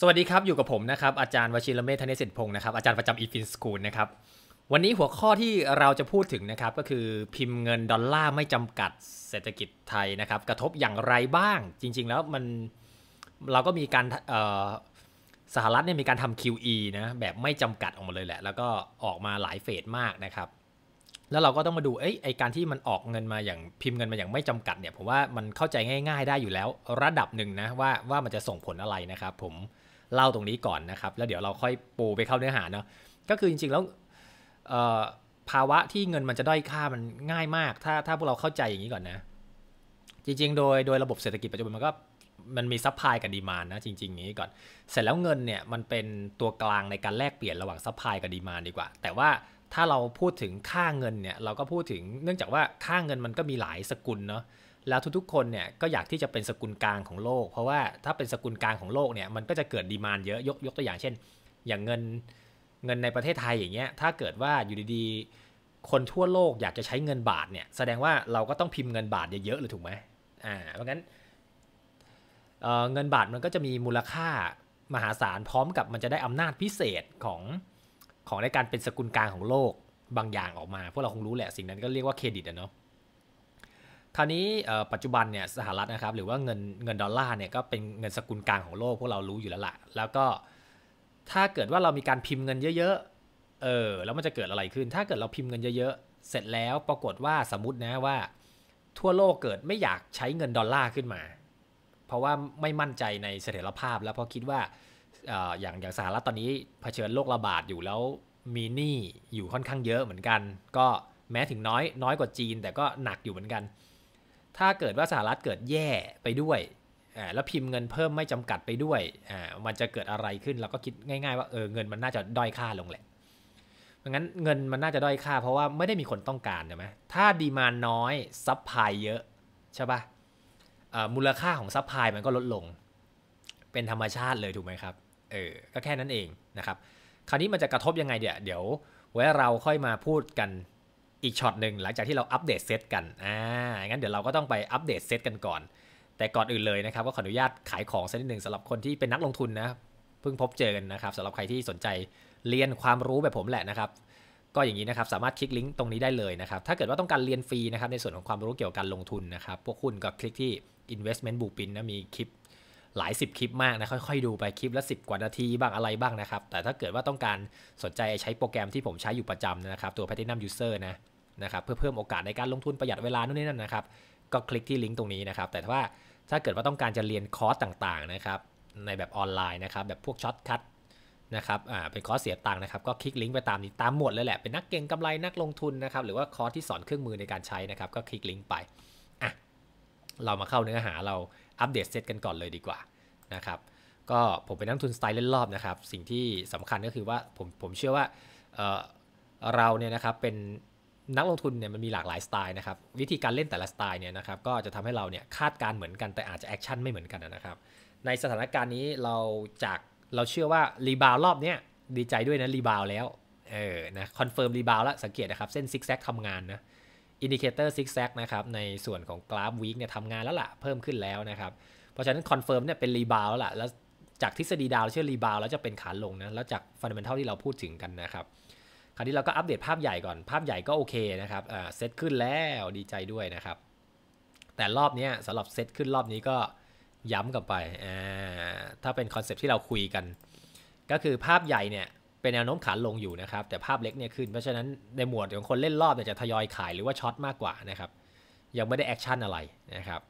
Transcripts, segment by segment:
สวัสดีครับ อยู่กับผมนะครับอาจารย์วชิรเมธเนศิพงศ์นะครับอาจารย์ประจำอีฟินสกูลนะครับวันนี้หัวข้อที่เราจะพูดถึงนะครับก็คือพิมพ์เงินดอลลาร์ไม่จำกัดเศรษฐกิจไทยนะครับ กระทบอย่างไรบ้างจริง ๆ แล้วมัน เราก็มีการสหรัฐเนี่ยมีการทำ QE นะแบบไม่จำกัดออกมาเลยแหละ แล้วก็ออกมาหลายเฟสมากนะครับแล้วเราก็ต้องมาดูเอ้ยไอการที่มันออกเงินมาอย่างพิมพ์เงินมาอย่างไม่จำกัดเนี่ยผมว่ามันเข้าใจง่าย ๆ ได้อยู่แล้วระดับหนึ่งนะว่าว่ามันจะส่งผลอะไรนะครับผมเล่าตรงนี้ก่อนนะครับ แล้วเดี๋ยวเราค่อยปูไปเข้าเนื้อหาเนาะก็คือจริงๆแล้วภาวะที่เงินมันจะด้อยค่ามันง่ายมาก ถ้าถ้าพวกเราเข้าใจอย่างนี้ก่อนนะ จริงๆ โดยโดยระบบเศรษฐกิจปัจจุบันมันก็ มันมีซัพพลายกับดีมานนะ จริงๆอย่างนี้ก่อน เสร็จแล้วเงินเนี่ยมันเป็นตัวกลางในการแลกเปลี่ยนระหว่างซัพพลายกับดีมานดีกว่า แต่ว่าถ้าเราพูดถึงค่าเงินเนี่ย เราก็พูดถึงเนื่องจากว่าค่าเงินมันก็มีหลายสกุลเนาะแล้วทุกๆคนเนี่ยก็อยากที่จะเป็นสกุลกลางของโลก เพราะว่าถ้าเป็นสกุลกลางของโลกเนี่ยมันก็จะเกิดดีมานเยอะยกยกตัวอย่างเช่น อย่างเงินเงินในประเทศไทยอย่างเงี้ยถ้าเกิดว่าอยู่ดีๆคนทั่วโลก อยากจะใช้เงินบาทเนี่ยแสดงว่าเราก็ต้องพิมพ์เงินบาทเยอะๆเลยถูกไหมอ่าเพราะงั้นเเงินบาทมันก็จะมีมูลค่ามหาศาลพร้อมกับมันจะได้อำนาจพิเศษของของในการเป็นสกุลกลางของโลกบางอย่างออกมาพวกเราคงรู้แหละสิ่งนั้นก็เรียกว่าเครดิตอะเนาะคราวนี้ปัจจุบันเนี่ยสหรัฐนะครับ หรือว่าเงินเงินดอลลาร์เนี่ยก็เป็นเงินสกุลกลางของโลกพวกเรารู้อยู่แล้วละ่ะ แล้วก็ถ้าเกิดว่าเรามีการพิมพ์เงินเยอะ ๆเออแล้วมันจะเกิดอะไรขึ้น ถ้าเกิดเราพิมพ์เงินเยอะๆเสร็จแล้วปรากฏว่าสมมตินะว่าทั่วโลกเกิดไม่อยากใช้เงินดอลลาร์ขึ้นมา เพราะว่าไม่มั่นใจในเสถียรภาพแล้วเพราะคิดว่าอย่างอย่างสหรัฐตอนนี้เผชิญโรคระบาดอยู่แล้วมีหนี้อยู่ค่อนข้างเยอะเหมือนกัน ก็แม้ถึงน้อย น้อยกว่าจีนแต่ก็หนักอยู่เหมือนกันถ้าเกิดว่าสหรัฐเกิดแย่ไปด้วยแล้วพิมพ์เงินเพิ่มไม่จำกัดไปด้วย มันจะเกิดอะไรขึ้น เราก็คิดง่ายๆ ว่า เออ เงินมันน่าจะด้อยค่าลงแหละดังนั้นเงินมันน่าจะด้อยค่า เพราะว่าไม่ได้มีคนต้องการใช่ไหมถ้าดีมานน้อยซับพายเยอะใช่ปะ่ะมูลค่าของซับพายมันก็ลดลง เป็นธรรมชาติเลยถูกไหมครับ เออ ก็แค่นั้นเองนะครับ คราวนี้มันจะกระทบยังไงเดี๋ยวเดี๋ยวไว้เราค่อยมาพูดกันอีกช็อตหนึ่งหลังจากที่เราอัปเดตเซตกัน อ่า งั้นเดี๋ยวเราก็ต้องไปอัปเดตเซตกันก่อน แต่ก่อนอื่นเลยนะครับก็ขออนุญาตขายของสักนิดหนึ่งสำหรับคนที่เป็นนักลงทุนนะ เพิ่งพบเจอกันนะครับสำหรับใครที่สนใจเรียนความรู้แบบผมแหละนะครับ ก็อย่างนี้นะครับสามารถคลิกลิงก์ตรงนี้ได้เลยนะครับ ถ้าเกิดว่าต้องการเรียนฟรีนะครับในส่วนของความรู้เกี่ยวกับการลงทุนนะครับ พวกคุณก็คลิกที่ investment blueprint นะมีคลิปหลาย10คลิปมากนะค่อยๆดูไปคลิปละ 10กว่านาทีบ้างอะไรบ้างนะครับ แต่ถ้าเกิดว่าต้องการสนใจใช้โปรแกรมที่ผมใช้อยู่ประจำนะครับตัว Platinum User นะนะครับเพื่อเพิ่มโอกาสในการลงทุนประหยัดเวลานู่นนี่นั่นนะครับ ก็คลิกที่ลิงก์ตรงนี้นะครับแต่ว่าถ้าเกิดว่าต้องการจะเรียนคอร์สต่างๆนะครับในแบบออนไลน์นะครับ แบบพวกช็อตคัทนะครับอ่าเป็นคอร์สเสียตังค์นะครับก็คลิกลิงก์ไปตามนี้ตามหมดเลยแหละเป็นนักเก่งกำไรนักลงทุนนะครับ หรือว่าคอร์สที่สอนเครื่องมือในการใช้นะครับ ก็คลิกลิงก์ไปอ่ะเรามาเข้าเนื้อหาเราอัปเดตเซตกันก่อนเลยดีกว่านะครับก็ผมเป็นนักทุนสไตล์เล่นรอบนะครับสิ่งที่สำคัญก็คือว่าผมผมเชื่อว่าเเราเนี่ยนะครับเป็นนักลงทุนเนี่ยมันมีหลากหลายสไตล์นะครับ วิธีการเล่นแต่ละสไตล์เนี่ยนะครับก็จะทำให้เราเนี่ยคาดการเหมือนกันแต่อาจจะแอคชั่นไม่เหมือนกันนะครับ ในสถานการณ์นี้เราจากเราเชื่อว่ารีบาวรอบเนี้ยดีใจด้วยนะรีบาวแล้วเออนะคอนเฟิร์มรีบาวแล้วสังเกตนะครับเส้นซิกแซกทำงานนะอินดิเคเตอร์ซิกแซกนะครับในส่วนของกราฟวีคเนี่ยทำงานแล้วล่ะ เพิ่มขึ้นแล้วนะครับเพราะฉะนั้นคอนเฟิร์มเนี่ยเป็นรีบาวแล้วล่ะแล้วจากทฤษฎีดาวเชื่อรีบาวแล้วจะเป็นขาลงนะแล้วจากฟันเดเมนทัลที่เราพูดถึงกันนะครับคราวนี้เราก็อัปเดตภาพใหญ่ก่อน ภาพใหญ่ก็โอเคนะครับเซตขึ้นแล้วดีใจด้วยนะครับ แต่รอบนี้สำหรับเซตขึ้นรอบนี้ก็ย้ำกลับไป ถ้าเป็นคอนเซปที่เราคุยกัน ก็คือภาพใหญ่เนี่ยเป็นแนวโน้มขาลงอยู่นะครับ แต่ภาพเล็กเนี่ยขึ้นเพราะฉะนั้นในหมวดของคนเล่นรอบเนี่ยจะทยอยขายหรือว่าช็อตมากกว่านะครับ ยังไม่ได้แอคชั่นอะไรนะครับ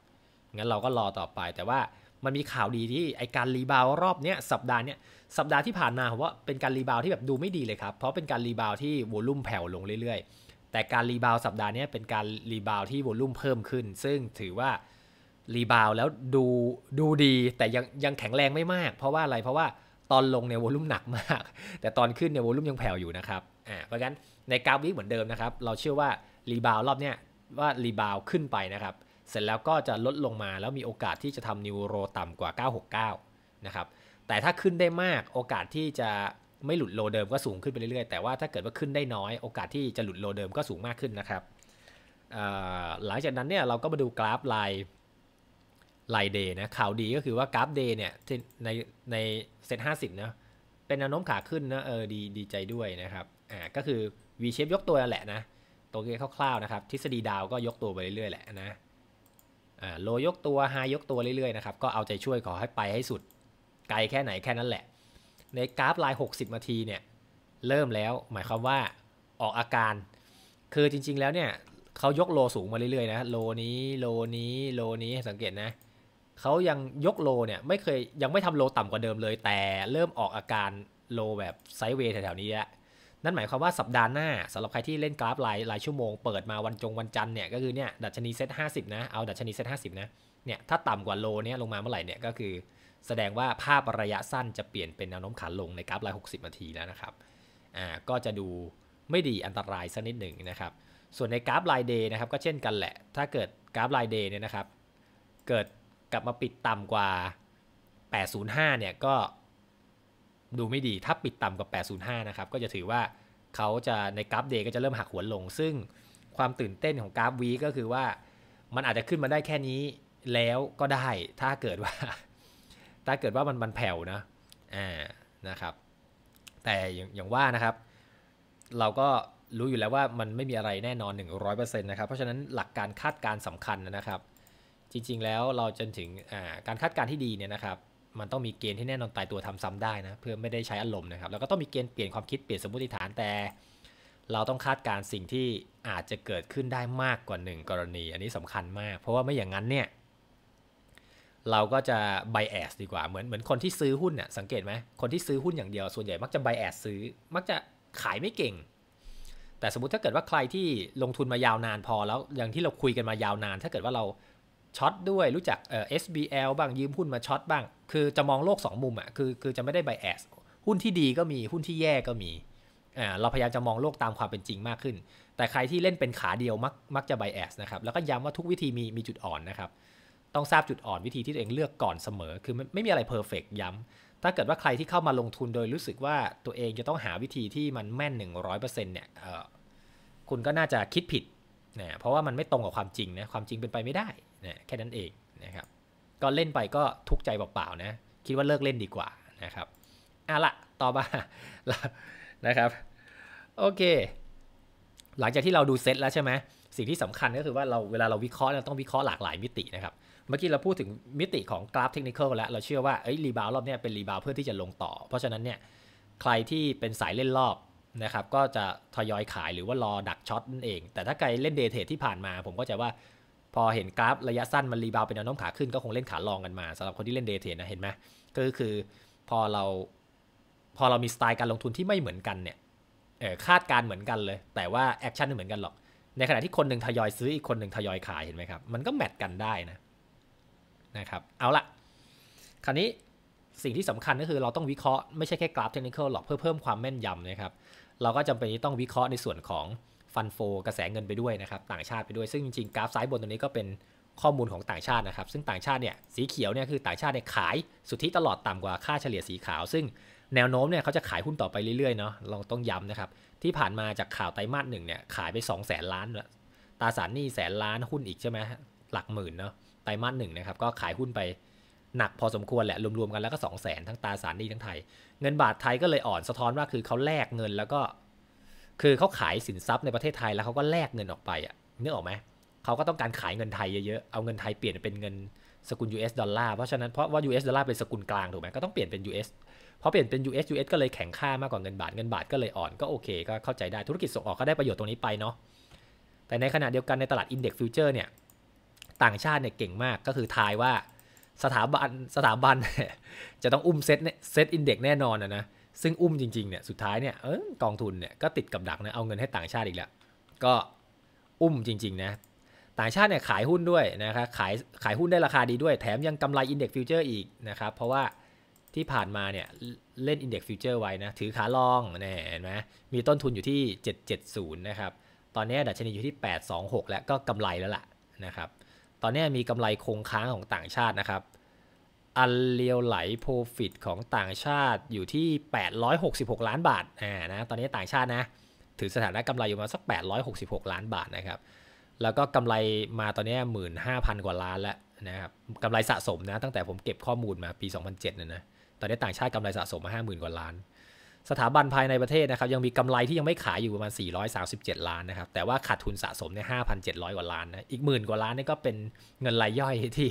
งั้นเราก็รอต่อไปแต่ว่ามันมีข่าวดีที่ไอการรีบาวรอบเนี้ยสัปดาห์เนี้ยสัปดาห์ที่ผ่านมาผมว่าเป็นการรีบาวที่แบบดูไม่ดีเลยครับ เพราะเป็นการรีบาวที่วอลุ่มแผ่วลงเรื่อยๆแต่การรีบาวสัปดาห์นี้เป็นการรีบาวที่วอลุ่มเพิ่มขึ้น ซึ่งถือว่ารีบาวแล้วดูดูดีแต่ยังยังแข็งแรงไม่มาก เพราะว่าอะไรเพราะว่าตอนลงเนี่ยวอลุ่มหนักมาก แต่ตอนขึ้นเนี่ยวอลุ่มยังแผ่วอยู่นะครับอ่าเพราะฉะนั้นในกราฟวิกเหมือนเดิมนะครับเราเชื่อว่ารีบาวรอบเนี้ยว่ารีบาวขึ้นไปนะครับเสร็จแล้วก็จะลดลงมาแล้วมีโอกาสที่จะทำนิวโรต่ำกว่า 969นะครับแต่ถ้าขึ้นได้มากโอกาสที่จะไม่หลุดโลเดิมก็สูงขึ้นไปเรื่อยๆ แต่ว่าถ้าเกิดว่าขึ้นได้น้อยโอกาสที่จะหลุดโลเดิมก็สูงมากขึ้นนะครับหลังจากนั้นเนี่ยเราก็มาดูกราฟ ไล์ไลาเดย์นะข่าวดีก็คือว่า กราฟ เดย์เนี่ยในในเซ็ตห้าสิบนะเป็นแนวโน้มขาขึ้นนะเออดีดีใจด้วยนะครับอ่าก็คือ V shape ยกตัวแหละนะตัวเกคร่าวๆนะครับทฤษฎีดาวก็ยกตัวไปเรื่อยๆแหละนะโลยกตัวไฮยกตัวเรื่อยๆนะครับก็เอาใจช่วยขอให้ไปให้สุด ไกลแค่ไหนแค่นั้นแหละ ในกราฟลาย 60นาทีเนี่ย เริ่มแล้วหมายความว่าออกอาการคือจริงๆแล้วเนี่ยเขายกโลสูงมาเรื่อยๆนะโลนี้โลนี้โลนี้สังเกตนะเขายังยกโลเนี่ยไม่เคยยังไม่ทำโลต่ำกว่าเดิมเลย แต่เริ่มออกอาการโลแบบไซด์เวย์แถวๆนี้แล้วนั่นหมายความว่าสัปดาห์หน้าสำหรับใครที่เล่นกราฟรายรายชั่วโมงเปิดมาวันจงวันจันเนี่ยก็คือเนี่ยดัชนีเซ็ตห้าสิบนะ เอาดัชนีเซ็ตห้าสิบนะเนี่ยถ้าต่ำกว่าโลเนี่ยลงมาเมื่อไหร่เนี่ยก็คือแสดงว่าภาพระยะสั้นจะเปลี่ยนเป็นแนวโน้มขาลงในกราฟราย60นาทีแล้วนะครับอ่าก็จะดูไม่ดีอันตรายสักนิดหนึ่งนะครับ ส่วนในกราฟรายเดย์นะครับ ก็เช่นกันแหละถ้าเกิดกราฟรายเดย์เนี่ยนะครับ เกิดกลับมาปิดต่ำกว่า 805เนี่ยก็ดูไม่ดีถ้าปิดต่ำกว่า805นะครับก็จะถือว่าเขาจะในกราฟเดย์ก็จะเริ่มหักหัวลง ซึ่งความตื่นเต้นของกราฟวีก็คือว่ามันอาจจะขึ้นมาได้แค่นี้ แล้วก็ได้ถ้าเกิดว่า ถ้าเกิดว่ามันมันแผ่วนะอ่านะครับ แต่อย่างว่านะครับ เราก็รู้อยู่แล้วว่ามันไม่มีอะไรแน่นอน 100%นะครับ เพราะฉะนั้นหลักการคาดการสำคัญนะครับ จริง ๆแล้วเราจนถึงการคาดการที่ดีเนี่ยนะครับมันต้องมีเกณฑ์ที่แน่นอนตายตัวทำซ้ำได้นะ เพื่อไม่ได้ใช้อารมณ์นะครับ แล้วก็ต้องมีเกณฑ์เปลี่ยนความคิดเปลี่ยนสมมติฐานแต่ เราต้องคาดการสิ่งที่อาจจะเกิดขึ้นได้มากกว่า 1 กรณี อันนี้สำคัญมากเพราะว่าไม่อย่างนั้นเนี่ยเราก็จะ bias ดีกว่าเหมือนเหมือนคนที่ซื้อหุ้นเนี่ยสังเกตไหมคนที่ซื้อหุ้นอย่างเดียวส่วนใหญ่มักจะ bias ซื้อมักจะขายไม่เก่ง แต่สมมติถ้าเกิดว่าใครที่ลงทุนมายาวนานพอแล้วอย่างที่เราคุยกันมายาวนานถ้าเกิดว่าเราช็อตด้วยรู้จักเอ่อ SBL บ้างยืมหุ้นมาช็อตบ้าง คือจะมองโลก 2 มุมอะ่ะคือคือจะไม่ได้ไบแอสหุ้นที่ดีก็มีหุ้นที่แย่ก็มีอ่าเราพยายามจะมองโลกตามความเป็นจริงมากขึ้น แต่ใครที่เล่นเป็นขาเดียวมักมักจะไบแอสนะครับ แล้วก็ย้ำว่าทุกวิธีมีมีจุดอ่อนนะครับ ต้องทราบจุดอ่อนวิธีที่ตัวเองเลือกก่อนเสมอ คือไม่มีอะไรเพอร์เฟกย้ำถ้าเกิดว่าใครที่เข้ามาลงทุนโดยรู้สึกว่าตัวเองจะต้องหาวิธีที่มันแม่น 100%เนี่ยคุณก็น่าจะคิดผิดนะเพราะว่ามันไม่ตรงกับความจริงนะ ความจริงเป็นไปไม่ได้นะแค่นั้นเองนะครับ ก็เล่นไปก็ทุกใจเปล่าๆนะ คิดว่าเลิกเล่นดีกว่านะครับเอาละต่อมานะครับ โอเค หลังจากที่เราดูเซตแล้วใช่ไหม สิ่งที่สำคัญก็คือว่าเราเวลาเราวิเคราะห์เราต้องวิเคราะห์หลากหลายมิตินะครับ เมื่อกี้เราพูดถึงมิติของกราฟเทคนิคแล้ว เราเชื่อว่าเอ้ย รีบาวรอบนี้เป็นรีบาวเพื่อที่จะลงต่อ เพราะฉะนั้นเนี่ย ใครที่เป็นสายเล่นรอบนะครับก็จะทยอยขายหรือว่ารอดักช็อตนั่นเอง แต่ถ้าใครเล่นเดทเทที่ผ่านมา ผมก็จะว่าพอเห็นกราฟระยะสั้นมันรีบาวเป็นแนวโน้มขาขึ้นก็คงเล่นขาลองกันมาสำหรับคนที่เล่นเดทเทนะเห็นไหมก็คือพอเราพอเรามีสไตล์การลงทุนที่ไม่เหมือนกันเนี่ยคาดการเหมือนกันเลย แต่ว่าแอคชั่นไม่เหมือนกันหรอก ในขณะที่คนหนึ่งทยอยซื้ออีกคนหนึ่งทยอยขายเห็นไหมครับมันก็แมทกันได้นะนะครับเอาละคราวนี้สิ่งที่สำคัญก็คือ เราต้องวิเคราะห์ไม่ใช่แค่กราฟเทคนิคอลหรอกเพื่อเพิ่มความแม่นยำนะครับเราก็จำเป็นที่ต้องวิเคราะห์ในส่วนของฟันโฟกระแสเงินไปด้วยนะครับต่างชาติไปด้วยซึ่งจริงๆกราฟซ้ายบนตรงนี้ก็เป็นข้อมูลของต่างชาตินะครับ ซึ่งต่างชาติเนี่ยสีเขียวเนี่ยคือต่างชาติเนี่ยขายสุทธิตลอดต่ำกว่าค่าเฉลี่ยสีขาว ซึ่งแนวโน้มเนี่ยเขาจะขายหุ้นต่อไปเรื่อย ๆเนาะลองต้องย้ำนะครับที่ผ่านมาจากข่าวไตรมาสหนึ่งเนี่ยขายไป2 0 0แสนล้าน ตาสารนี่แสนล้านหุ้นอีกใช่ไหมหลักหมื่นเนาะไตรมาสหนึ่งนะครับก็ขายหุ้นไปหนักพอสมควรแหละรวมๆกันแล้วก็2 0 0แสนทั้งตาสารนี้ทั้งไทย เงินบาทไทยก็เลยอ่อนสะท้อนว่าคือเขาแลกเงินแล้วก็คือเขาขายสินทรัพย์ในประเทศไทยแล้วเขาก็แลกเงินออกไปอ่ะนึกออกไหมเขาก็ต้องการขายเงินไทยเยอะๆเอาเงินไทยเปลี่ยนเป็นเงินสกุล US ดอลลาร์เพราะฉะนั้นเพราะว่า US ดอลลาร์เป็นสกุลกลางถูกไหมก็ต้องเปลี่ยนเป็น US พอเปลี่ยนเป็น US US ก็เลยแข็งค่ามากกว่าเงินบาทเงินบาทก็เลยอ่อนก็โอเคก็เข้าใจได้ธุรกิจส่งออกก็ได้ประโยชน์ตรงนี้ไปเนาะแต่ในขณะเดียวกันในตลาดอินเด็กซ์ฟิวเจอร์เนี่ยต่างชาติเนี่ยเก่งมากก็คือทายว่าสถาบันสถาบัน จะต้องอุ้มเซตเนี่ยเซตอินเด็กแน่นอนนะซึ่งอุ้มจริงๆเนี่ยสุดท้ายเนี่ยเออกองทุนเนี่ยก็ติดกับดักนะเอาเงินให้ต่างชาติอีกแล้ว ก็อุ้มจริง ๆนะ ต่างชาติเนี่ยขายหุ้นด้วยนะครับขายขายหุ้นได้ราคาดีด้วยแถมยังกำไรอินเด็กฟิวเจอร์อีกนะครับเพราะว่าที่ผ่านมาเนี่ยเล่นอินเด็กฟิวเจอร์ไว้นะ ถือขาลองเนี่ยเห็นไหมมีต้นทุนอยู่ที่ 770นะครับตอนนี้ดัชนีอยู่ที่ 826 แล้วก็กำไรแล้วล่ะนะครับอนนี้มีกำไรคงค้างของต่างชาตินะครับ อันเลียวไหลโปรฟิตของต่างชาติอยู่ที่ 866 ล้านบาทอ่านะ ตอนนี้ต่างชาตินะ ถือสถานะกำไรอยู่มาสัก 866 ล้านบาทนะครับ แล้วก็กำไรมาตอนนี้15,000 กว่าล้านแล้วนะครับ กำไรสะสมนะ ตั้งแต่ผมเก็บข้อมูลมาปี 2007เนี่ยนะ ตอนนี้ต่างชาติกำไรสะสมมา 50,000 กว่าล้านสถาบันภายในประเทศนะครับยังมีกำไรที่ยังไม่ขายอยู่ประมาณ 437 ล้านนะครับ แต่ว่าขาดทุนสะสมเนี่ย5,700 กว่าล้านนะ อีกหมื่นกว่าล้านนี่ก็เป็นเงินรายย่อยที่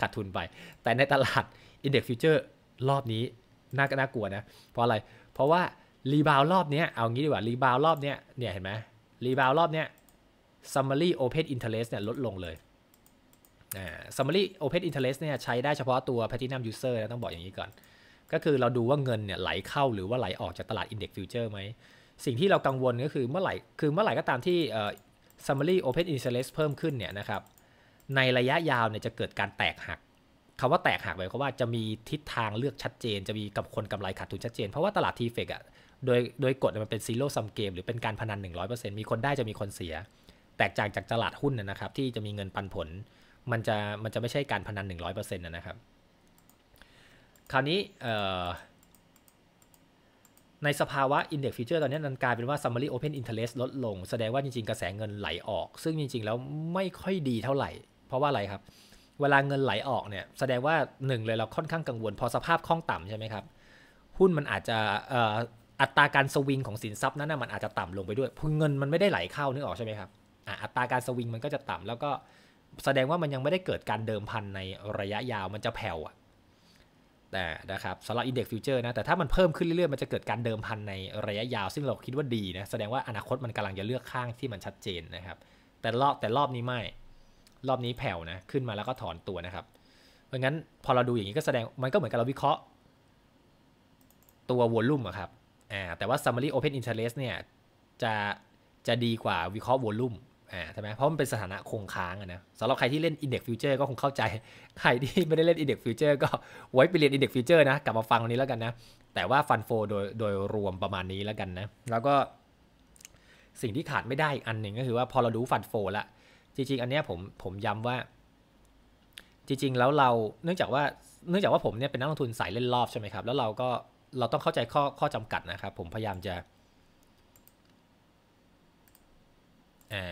ขาดทุนไป แต่ในตลาด Index Future รอบนี้น่าก็น่ากลัวนะ เพราะอะไร เพราะว่า รีบาวรอบนี้เอางี้ดีกว่ารีบาวรอบนี้เนี่ยเห็นไหมรีบาวรอบนี้ summary open interest เนี่ยลดลงเลย summary open interest เนี่ยใช้ได้เฉพาะตัว platinum user นะต้องบอกอย่างนี้ก่อนก็คือเราดูว่าเงินเนี่ยไหลเข้าหรือว่าไหลออกจากตลาดอินกซ์ฟิวเจอร์ไหม สิ่งที่เรากังวลก็คือเมื่อไหร่คือเมื่อไหร่ก็ตามที่ summary open interest เพิ่มขึ้นเนี่ยนะครับ ในระยะยาวเนี่ยจะเกิดการแตกหักคำว่าแตกหักหมายความว่าจะมีทิศทางเลือกชัดเจน จะมีกับคนกำไรขาดทุนชัดเจนเพราะว่าตลาดทีเฟกอะโดยโดยกฎมันเป็นซีโร่ซัมเกมหรือเป็นการพนัน 100%มีคนได้จะมีคนเสีย แตกจากจากตลาดหุ้นนะครับ ที่จะมีเงินปันผลมันจะมันจะไม่ใช่การพนัน 100%นะครับคราวนี้ในสภาวะ Index Future ตอนนี้มันกลายเป็นว่า Summary Open Interest ลดลง แสดงว่าจริงๆ กระแสเงินไหลออก ซึ่งจริงๆแล้วไม่ค่อยดีเท่าไหร่ เพราะว่าอะไรครับ เวลาเงินไหลออกเนี่ยแสดงว่าหนึ่งเลยเราค่อนข้างกังวล พอสภาพคล่องต่ำใช่ไหมครับ หุ้นมันอาจจะอัตราการสวิงของสินทรัพย์นั้นนะมันอาจจะต่ำลงไปด้วยเงินมันไม่ได้ไหลเข้านึกออกใช่ไหมครับอัตราการสวิงมันก็จะต่ำ แล้วก็แสดงว่ามันยังไม่ได้เกิดการเดิมพันในระยะยาวมันจะแผ่วอ่ะนะนะครับสำหรับอินเกซ์ฟิวเจอร์นะแต่ถ้ามันเพิ่มขึ้นเรื่อยๆมันจะเกิดการเดิมพันในระยะยาวซึ่งเราคิดว่าดีนะ แสดงว่าอนาคตมันกำลังจะเลือกข้างที่มันชัดเจนนะครับแต่รอบแต่รอบนี้ไม่รอบนี้แผ่วนะ ขึ้นมาแล้วก็ถอนตัวนะครับ เพราะงั้นพอเราดูอย่างนี้ก็แสดงมันก็เหมือนกับเราวิเคราะห์ตัววอลลุ่มครับแต่ว่า summary open interest เนี่ยจะจะดีกว่าวิเคราะห์วอลลุ่ม่าใช่ไหมเพราะมันเป็นสถานะคงค้างอะนะสำหรับใครที่เล่น Index Future ก็คงเข้าใจ ใครที่ไม่ได้เล่น Index Future ก็ไว้ไปเรียน Index Future นะ กลับมาฟังตรงนี้แล้วกันนะ แต่ว่าฟันโฟโดยโดยรวมประมาณนี้แล้วกันนะ แล้วก็สิ่งที่ขาดไม่ได้อีกอันหนึ่งก็คือว่าพอเรารู้ฟันโฟละจริงๆอันเนี้ยผมผมย้ำว่า จริงๆแล้วเราเนื่องจากว่าเนื่องจากว่าผมเนี่ยเป็นนักลงทุนสายเล่นรอบใช่ไหมครับ แล้วเราก็เราต้องเข้าใจข้อข้อจำกัดนะครับ ผมพยายามจะอ่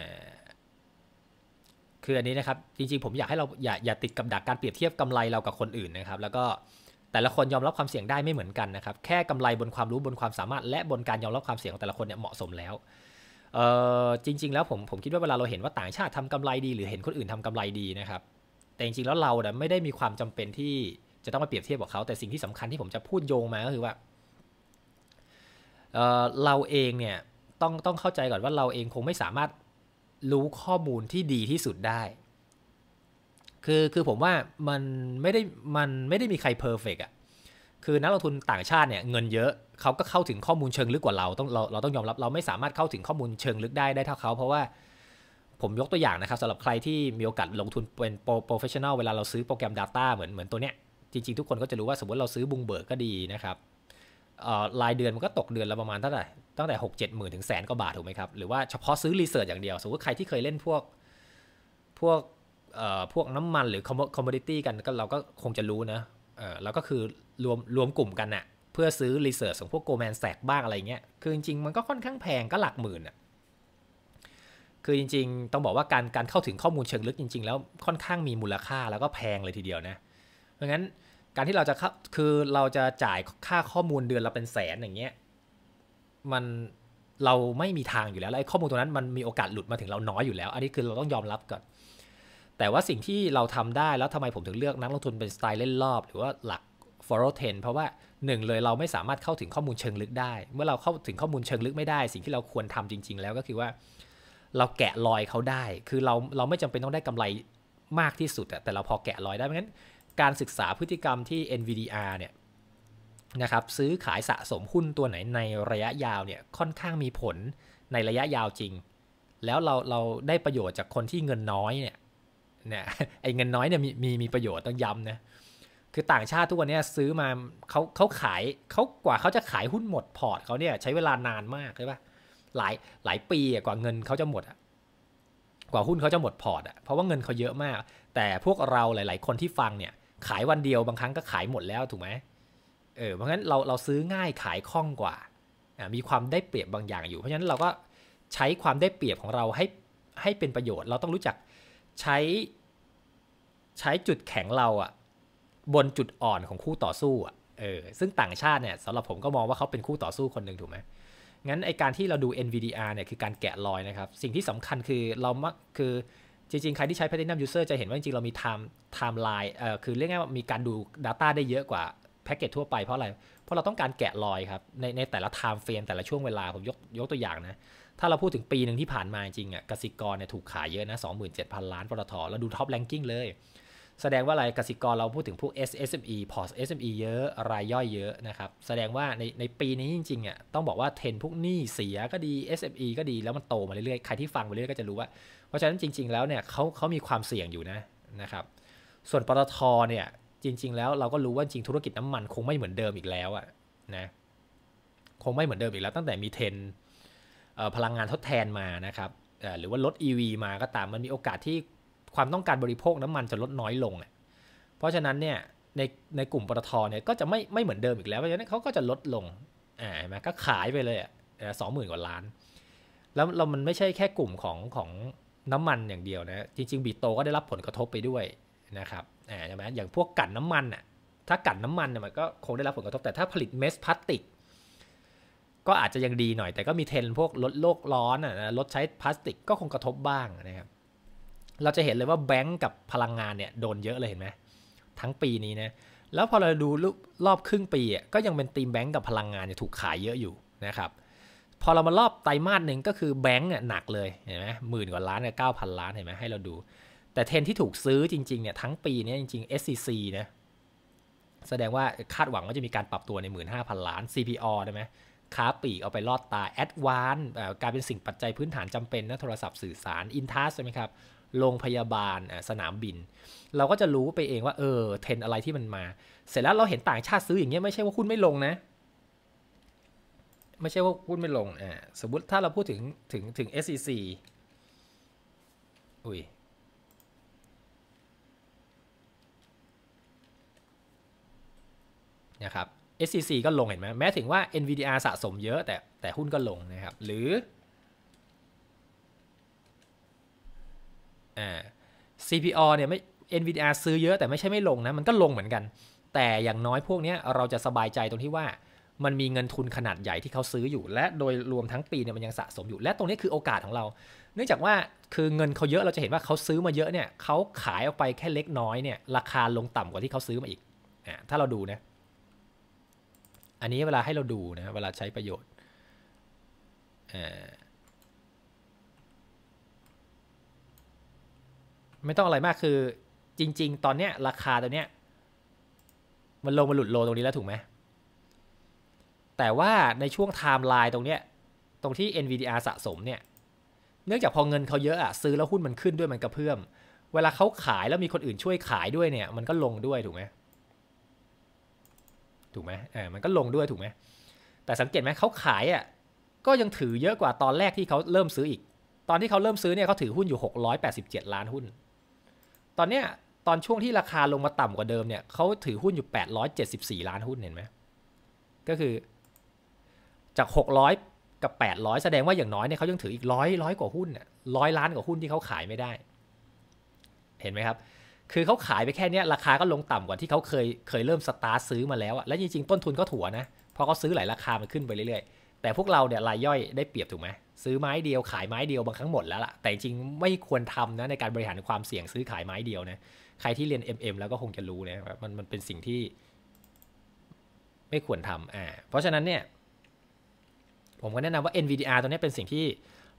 คืออันนี้นะครับจริง ๆผมอยากให้เราอย่าอย่าติดกับดักการเปรียบเทียบกำไรเรากับคนอื่นนะครับแล้วก็แต่ละคนยอมรับความเสี่ยงได้ไม่เหมือนกันนะครับ แค่กำไรบนความรู้บนความสามารถและบนการยอมรับความเสี่ยงของแต่ละคนเนี่ยเหมาะสมแล้วเออจริงๆแล้วผมผมคิดว่าเวลาเราเห็นว่าต่างชาติทำกำไรดี หรือเห็นคนอื่นทำกำไรดีนะครับ แต่จริงๆแล้วเราเนี่ยไม่ได้มีความจำเป็นที่จะต้องมาเปรียบเทียบกับเขาแต่สิ่งที่สำคัญที่ผมจะพูดโยงมาก็คือว่าเเราเองเนี่ยต้องต้องเข้าใจก่อนว่าเราเองคงไม่สามารถรู้ข้อมูลที่ดีที่สุดได้ คือ คือผมว่ามันไม่ได้ มันไม่ได้มีใครเพอร์เฟกอะคือนักลงทุนต่างชาติเนี่ย เงินเยอะเขาก็เข้าถึงข้อมูลเชิงลึกกว่าเราต้องเราเราต้องยอมรับเราไม่สามารถเข้าถึงข้อมูลเชิงลึกได้ได้เท่าเขาเพราะว่าผมยกตัวอย่างนะครับสำหรับใครที่มีโอกาสลงทุนเป็นโปรเฟชชั่นอลเวลาเราซื้อโปรแกรม Data เหมือนเหมือนตัวเนี้ยจริงๆ ทุกคนก็จะรู้ว่าสมมติเราซื้อบุงเบิร์กก็ดีนะครับรายเดือนมันก็ตกเดือนละประมาณเท่าไหร่ตั้งแต่หกเจ็ดหมื่นถึงแสนกว่าบาทถูกไหมครับ หรือว่าเฉพาะซื้อรีเสิร์ชอย่างเดียวสมมติใครที่เคยเล่นพวกพวกเอ่อพวกน้ำมันหรือคอมมอดิตี้กันก็เราก็คงจะรู้นะเออแล้วก็คือรวมรวมกลุ่มกันนะเพื่อซื้อรีเสิร์ชของพวกโกลแมนแสกบ้างอะไรเงี้ยคือจริงๆมันก็ค่อนข้างแพงก็หลักหมื่นอ่ะ คือจริงๆต้องบอกว่าการการเข้าถึงข้อมูลเชิงลึกจริงๆแล้ว ค่อนข้างมีมูลค่าแล้วก็แพงเลยทีเดียวนะเพราะงั้นการที่เราจะคือเราจะจ่ายค่าข้อมูลเดือนเราเป็นแสนอย่างเงี้ยมันเราไม่มีทางอยู่แล้วไอ้ข้อมูลตรงนั้นมันมีโอกาสหลุดมาถึงเราน้อยอยู่แล้ว อันนี้คือเราต้องยอมรับก่อน แต่ว่าสิ่งที่เราทำได้แล้วทำไมผมถึงเลือกนักลงทุนเป็นสไตล์เล่นรอบหรือว่าหลัก f o r ์ w 10เพราะว่าหนึ่งเลยเราไม่สามารถเข้าถึงข้อมูลเชิงลึกได้ เมื่อเราเข้าถึงข้อมูลเชิงลึกไม่ได้สิ่งที่เราควรทำจริง ๆ แล้วก็คือว่า เราแกะรอยเขาได้ คือเราเราไม่จำเป็นต้องได้กำไรมากที่สุดแต่เราพอแกะรอยได้เพราะงั้นการศึกษาพฤติกรรมที่ NVDR เนี่ยนะครับซื้อขายสะสมหุ้นตัวไหนในระยะยาวเนี่ยค่อนข้างมีผลในระยะยาวจริง แล้วเราเราได้ประโยชน์จากคนที่เงินน้อยเนี่ยเนี่ยไอ้เงินน้อยเนี่ยมีมีมีประโยชน์ต้องย้ำนะคือต่างชาติทุกวันนี้ซื้อมาเขาเขาขายเขากว่าเขาจะขายหุ้นหมดพอร์ตเขาเนี่ยใช้เวลานานมากใช่ปะหลายหลายปีกว่าเงินเขาจะหมดอะกว่าหุ้นเขาจะหมดพอร์ตอะเพราะว่าเงินเขาเยอะมาก แต่พวกเราหลาย ๆ คนที่ฟังเนี่ยขายวันเดียวบางครั้งก็ขายหมดแล้วถูกไหมเออ เพราะงั้นเราเราซื้อง่ายขายคล่องกว่า มีความได้เปรียบบางอย่างอยู่ เพราะฉะนั้นเราก็ใช้ความได้เปรียบของเราให้ให้เป็นประโยชน์ เราต้องรู้จักใช้ใช้จุดแข็งเราอะบนจุดอ่อนของคู่ต่อสู้อะเออ ซึ่งต่างชาติเนี่ยสำหรับผมก็มองว่าเขาเป็นคู่ต่อสู้คนหนึ่งถูกไหมงั้นไอการที่เราดู NVDR เนี่ยคือการแกะรอยนะครับ สิ่งที่สำคัญคือเรามักคือจริงๆ ใครที่ใช้ Platinum User จะเห็นว่าจริงๆ เรามีไทม์ไทม์ไลน์เอ่อคือเรียกง่ายว่ามีการดู Data ได้เยอะกว่าแพ็กเกจทั่วไปเพราะอะไร เพราะเราต้องการแกะรอยครับ ในในแต่ละไทม์เฟรมแต่ละช่วงเวลาผมยกยกตัวอย่างนะถ้าเราพูดถึงปีหนึ่งที่ผ่านมาจริงอ่ะกสิกรเนี่ยถูกขายเยอะนะ 27,000 ล้านปตทเราดูท็อปแลนกิ้งเลย แสดงว่าอะไรกสิกรเราพูดถึงพวก SME พอร์ต SME เยอะรายย่อยเยอะนะครับแสดงว่าในในปีนี้จริงๆอ่ะต้องบอกว่าเทรนพวกหนี้เสียก็ดี SME ก็ดีแล้วมันโตมาเรื่อยๆใครที่ฟังไปเรื่อยก็จะรู้ว่าเพราะฉะนั้นจริง ๆ แล้วเนี่ยเขาเขามีความเสี่ยงอยู่นะนะครับ ส่วนปตทเนี่ยจริง ๆ แล้วเราก็รู้ว่าจริงธุรกิจน้ำมันคงไม่เหมือนเดิมอีกแล้วอะนะคงไม่เหมือนเดิมอีกแล้ว ตั้งแต่มีเทรนพลังงานทดแทนมานะครับหรือว่า รถ EV มาก็ตามมันมีโอกาสที่ความต้องการบริโภคน้ำมันจะลดน้อยลง เพราะฉะนั้นเนี่ยในในกลุ่มปตทเนี่ยก็จะไม่ไม่เหมือนเดิมอีกแล้วเพราะฉะนั้นเขาก็จะลดลงอ่าเห็นไหมก็ขายไปเลยอ่ะสองหมื่นกว่าล้านแล้วเรามันไม่ใช่แค่กลุ่มของของน้ำมันอย่างเดียวนะ จริงๆบิโต ก็ได้รับผลกระทบไปด้วยนะครับอ่าใช่ไหมอย่างพวกกั่นน้ามันอ่ะ ถ้ากั่นน้ามันเนี่ยมันก็คงได้รับผลกระทบ แต่ถ้าผลิตเมสพลาสติก ก็อาจจะยังดีหน่อย แต่ก็มีเทรนพวกลดโลกร้อนอ่ะลดใช้พลาสติกก็คงกระทบบ้างนะครับ เราจะเห็นเลยว่าแบงก์กับพลังงานเนี่ย โดนเยอะเลยเห็นไหมทั้งปีนี้นะ แล้วพอเราดูรอบครึ่งปีอ่ะ ก็ยังเป็นตีมแบงก์กับพลังงานเนี่ยถูกขายเยอะอยู่นะครับพอเรามารอบไตรมาสหนึ่งก็คือแบงก์เนี่ยหนักเลยเห็นไหมหมื่นกว่าล้านกับเก้าพันล้านเห็นไหมให้เราดู แต่เทนที่ถูกซื้อจริงๆเนี่ยทั้งปีนี้จริงๆ SCC นะแสดงว่าคาดหวังว่าจะมีการปรับตัวใน 15,000 ล้าน CPO ได้ไหมค้าปลีกเอาไปลอดตา a Advance กลายเป็นสิ่งปัจจัยพื้นฐานจำเป็นนะโทรศัพท์สื่อสาร Intas ใช่ไหมครับโรงพยาบาลสนามบิน เราก็จะรู้ไปเองว่าเออเทรนอะไรที่มันมา เสร็จแล้วเราเห็นต่างชาติซื้ออย่างเงี้ยไม่ใช่ว่าคุณไม่ลงนะไม่ใช่ว่าหุ้นไม่ลงอ่าสมมติถ้าเราพูดถึงถึงถึง SEC อุ้ยนะครับ s e c ก็ลงเห็นไหม แม้ถึงว่า NVDR สะสมเยอะแต่แต่หุ้นก็ลงนะครับ หรืออ่า CPO เนี่ยไม่ NVDR ซื้อเยอะแต่ไม่ใช่ไม่ลงนะ มันก็ลงเหมือนกัน แต่อย่างน้อยพวกนี้เราจะสบายใจตรงที่ว่ามันมีเงินทุนขนาดใหญ่ที่เขาซื้ออยู่ และโดยรวมทั้งปีเนี่ยมันยังสะสมอยู่ และตรงนี้คือโอกาสของเรา เนื่องจากว่าคือเงินเขาเยอะเราจะเห็นว่าเขาซื้อมาเยอะเนี่ยเขาขายออกไปแค่เล็กน้อยเนี่ยราคาลงต่ำกว่าที่เขาซื้อมาอีกอ่าถ้าเราดูนะอันนี้เวลาให้เราดูนะเวลาใช้ประโยชน์ไม่ต้องอะไรมากคือจริงๆตอนเนี้ยราคาตัวเนี้ยมันลงมาหลุดโลตรงนี้แล้วถูกไหมแต่ว่าในช่วงไทม์ไลน์ตรงเนี้ยตรงที่ NVDR สะสมเนี่ยเนื่องจากพอเงินเขาเยอะอะซื้อแล้วหุ้นมันขึ้นด้วยมันกระเพื่อมเวลาเขาขายแล้วมีคนอื่นช่วยขายด้วยเนี่ยมันก็ลงด้วยถูกไหมถูกไหมเออมันก็ลงด้วยถูกไหมแต่สังเกตไหมเขาขายอะก็ยังถือเยอะกว่าตอนแรกที่เขาเริ่มซื้ออีก ตอนที่เขาเริ่มซื้อเนี่ยเขาถือหุ้นอยู่ 687 ล้านหุ้น ตอนเนี้ยตอนช่วงที่ราคาลงมาต่ำกว่าเดิมเนี่ยเขาถือหุ้นอยู่874 ล้านหุ้นเห็นไหมก็คือจาก 600 กับ 800แสดงว่าอย่างน้อยเนี่ยเขายังถืออีกร้อยร้อยกว่าหุ้นน่ะร้อยล้านกว่าหุ้นที่เขาขายไม่ได้ เห็นไหมครับ คือเขาขายไปแค่นี้ราคาก็ลงต่ำกว่าที่เขาเคยเคยเริ่มสตาร์ซื้อมาแล้วอะและจริงๆ ต้นทุนก็ถั่วนะพอเขาซื้อหลายราคามันขึ้นไปเรื่อยๆ แต่พวกเราเนี่ยรายย่อยได้เปรียบถูกไหม ซื้อไม้เดียวขายไม้เดียวบางครั้งหมดแล้วล่ะแต่จริงไม่ควรทำนะในการบริหารความเสี่ยงซื้อขายไม้เดียวนะ ใครที่เรียน MM แล้วก็คงจะรู้นะมันมันเป็นสิ่งที่ไม่ควรทำอ่าเพราะฉะนั้นเนี่ยผมก็แนะนำว่า NVDR ตัวนี้เป็นสิ่งที่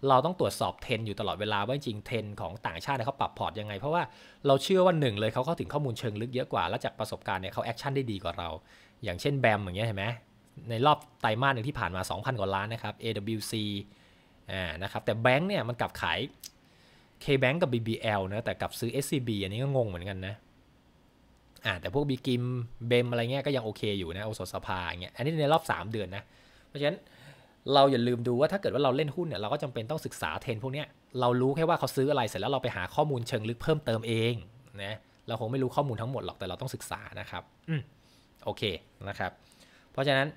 เราต้องตรวจสอบเทนอยู่ตลอดเวลา ว่าจริงเทนของต่างชาติเขาปรับพอร์ตยังไง เพราะว่าเราเชื่อว่าหนึ่งเลยเขาเข้าถึงข้อมูลเชิงลึกเยอะกว่า และจากประสบการณ์เนี่ยเขาแอคชั่นได้ดีกว่าเรา อย่างเช่นแบมอย่างเงี้ยเห็นไหมในรอบไตรมาสหนึ่งที่ผ่านมา 2,000 กว่าล้านนะครับ AWC อ่า นะครับแต่แบงค์เนี่ยมันกลับขาย KBank กับ BBL นะแต่กลับซื้อ SCB อันนี้ก็งงเหมือนกันนะอ่าแต่พวกบีกิมเบมอะไรเงี้ยก็ยังโอเคอยู่นะโอสสภาอย่างเงี้ยอันนี้ในรอบ3 เดือนนะเพราะฉะนั้นเราอย่าลืมดูว่าถ้าเกิดว่าเราเล่นหุ้นเนี่ย เราก็จำเป็นต้องศึกษาเทรนพวกนี้เรารู้แค่ว่าเขาซื้ออะไรเสร็จแล้วเราไปหาข้อมูลเชิงลึกเพิ่มเติมเองนะเราคงไม่รู้ข้อมูลทั้งหมดหรอกแต่เราต้องศึกษานะครับอืมโอเคนะครับ เพราะฉะนั้น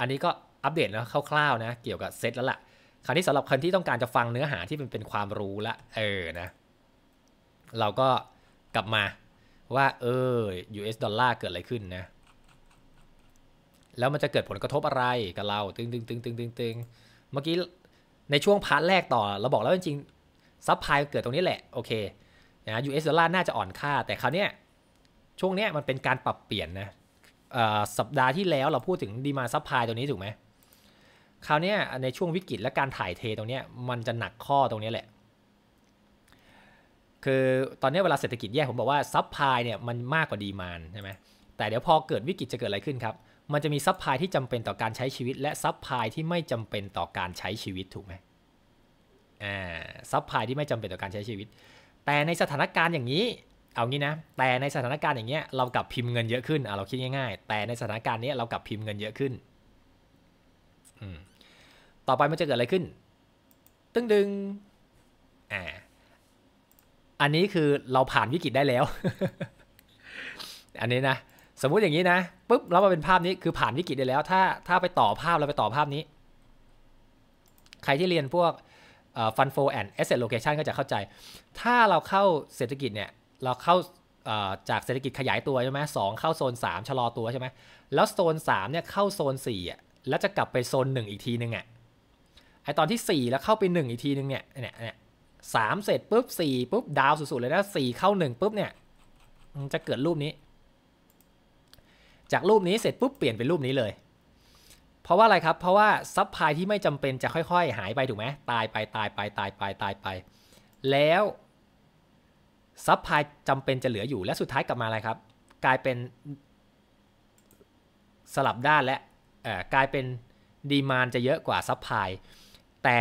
อันนี้ก็อัปเดตนะคร่าวๆนะเกี่ยวกับเซตแล้วละ่ะ คราวนี้สำหรับคนที่ต้องการจะฟังเนื้อหาที่เป็นเป็นความรู้ละเออนะ เราก็กลับมาว่าเออ US ดอลลาร์เกิดอะไรขึ้นนะแล้วมันจะเกิดผลกระทบอะไรกับเราตึงตึงตึงตึงตึงตึง เมื่อกี้ในช่วงพาร์ทแรกต่อ เราบอกแล้วจริงๆซับไพเกิดตรงนี้แหละ โอเคนะ US ดอลลาร์น่าจะอ่อนค่า แต่คราวนี้ช่วงนี้มันเป็นการปรับเปลี่ยนนะสัปดาห์ที่แล้วเราพูดถึงดีมาซับไพตัวนี้ถูกไหม คราวนี้ในช่วงวิกฤตและการถ่ายเทตรงนี้ มันจะหนักข้อตรงนี้แหละ คือตอนนี้เวลาเศรษฐกิจแย่ผมบอกว่าซับไพเนี่ยมันมากกว่าดีมานใช่ไหมแต่เดี๋ยวพอเกิดวิกฤตจะเกิดอะไรขึ้นครับมันจะมีซัพพลายที่จำเป็นต่อการใช้ชีวิต และซัพพลายที่ไม่จำเป็นต่อการใช้ชีวิตถูกไหมอ่าซัพพลายที่ไม่จำเป็นต่อการใช้ชีวิต แต่ในสถานการณ์อย่างนี้ เอางี้นะแต่ในสถานการณ์อย่างเงี้ยเรากลับพิมพ์เงินเยอะขึ้น อ่ะเราคิดง่ายๆแต่ในสถานการณ์นี้เรากลับพิมพ์เงินเยอะขึ้นอืมต่อไปมันจะเกิดอะไรขึ้นตึ้งดึงอ่าอันนี้คือเราผ่านวิกฤตได้แล้ว อันนี้นะสมมุติอย่างนี้นะปุ๊บแล้วมาเป็นภาพนี้คือผ่านวิกฤตได้แล้ว ถ้าถ้าไปต่อภาพเราไปต่อภาพนี้ ใครที่เรียนพวกฟันโฟแอนด์แอสเซทโลเคชันก็จะเข้าใจ ถ้าเราเข้าเศรษฐกิจเนี่ยเราเข้าจากเศรษฐกิจขยายตัวใช่ไหมสองเข้าโซน 3 ชะลอตัวใช่ไหมแล้วโซน 3เนี่ยเข้าโซน4อ่ะแล้วจะกลับไปโซน 1 อีกทีนึงอ่ะไอตอนที่ 4 แล้วเข้าไป1อีกทีนึงเนี่ยเนี่ยเนี่ยสามเสร็จปุ๊บ4ปุ๊บดาวสุดๆเลยนะ4เข้า 1ปุ๊บเนี่ยจะเกิดรูปนี้จากรูปนี้เสร็จปุ๊บเปลี่ยนเป็นรูปนี้เลย เพราะว่าอะไรครับ เพราะว่าซับพลายที่ไม่จำเป็นจะค่อยๆ หายไป ถูกไหม ตายไปตายไปตายไปตายไป แล้วซับพลายจำเป็นจะเหลืออยู่ และสุดท้ายกลับมาอะไรครับ กลายเป็นสลับด้านและกลายเป็นดีมานจะเยอะกว่าซับพลายแต่